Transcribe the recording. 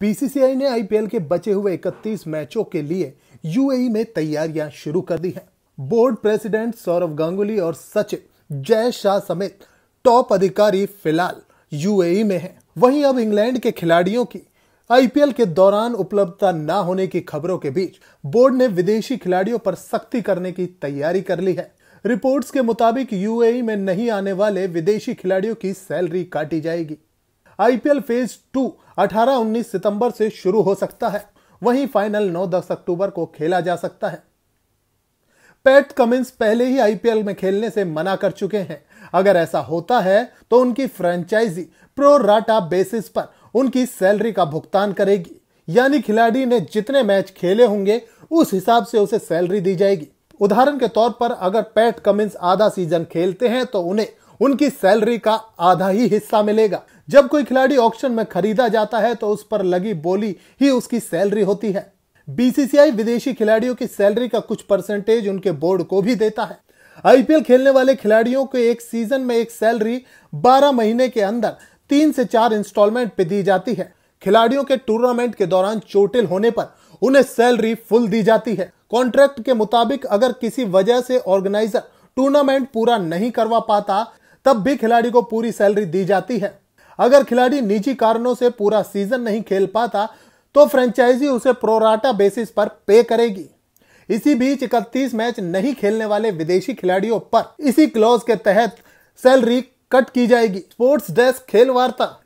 BCCI ने IPL के बचे हुए 31 मैचों के लिए यूएई में तैयारियां शुरू कर दी हैं। बोर्ड प्रेसिडेंट सौरव गांगुली और सचिव जय शाह समेत टॉप अधिकारी फिलहाल यूएई में हैं। वहीं अब इंग्लैंड के खिलाड़ियों की आईपीएल के दौरान उपलब्धता न होने की खबरों के बीच बोर्ड ने विदेशी खिलाड़ियों पर सख्ती करने की तैयारी कर ली है रिपोर्ट्स के मुताबिक यूएई में नहीं आने वाले विदेशी खिलाड़ियों की सैलरी काटी जाएगी आईपीएल फेज टू 18-19 सितंबर से शुरू हो सकता है वहीं फाइनल 9-10 अक्टूबर को खेला जा सकता है पैट कमिंस पहले ही आईपीएल में खेलने से मना कर चुके हैं अगर ऐसा होता है तो उनकी फ्रेंचाइजी प्रो राटा बेसिस पर उनकी सैलरी का भुगतान करेगी यानी खिलाड़ी ने जितने मैच खेले होंगे उस हिसाब से उसे सैलरी दी जाएगी उदाहरण के तौर पर अगर पैट कमिंस आधा सीजन खेलते हैं तो उन्हें उनकी सैलरी का आधा ही हिस्सा मिलेगा जब कोई खिलाड़ी ऑक्शन में खरीदा जाता है तो उस पर लगी बोली ही उसकी सैलरी होती है बीसीसीआई विदेशी खिलाड़ियों की सैलरी का कुछ परसेंटेज उनके बोर्ड को भी देता है आईपीएल खेलने वाले खिलाड़ियों को एक सीजन में एक सैलरी 12 महीने के अंदर तीन से चार इंस्टॉलमेंट पे दी जाती है खिलाड़ियों के टूर्नामेंट के दौरान चोटिल होने पर उन्हें सैलरी फुल दी जाती है कॉन्ट्रैक्ट के मुताबिक अगर किसी वजह से ऑर्गेनाइजर टूर्नामेंट पूरा नहीं करवा पाता तब भी खिलाड़ी को पूरी सैलरी दी जाती है अगर खिलाड़ी निजी कारणों से पूरा सीजन नहीं खेल पाता तो फ्रेंचाइजी उसे प्रोराटा बेसिस पर पे करेगी इसी बीच इकतीस मैच नहीं खेलने वाले विदेशी खिलाड़ियों पर इसी क्लॉज के तहत सैलरी कट की जाएगी स्पोर्ट्स डेस्क खेल वार्ता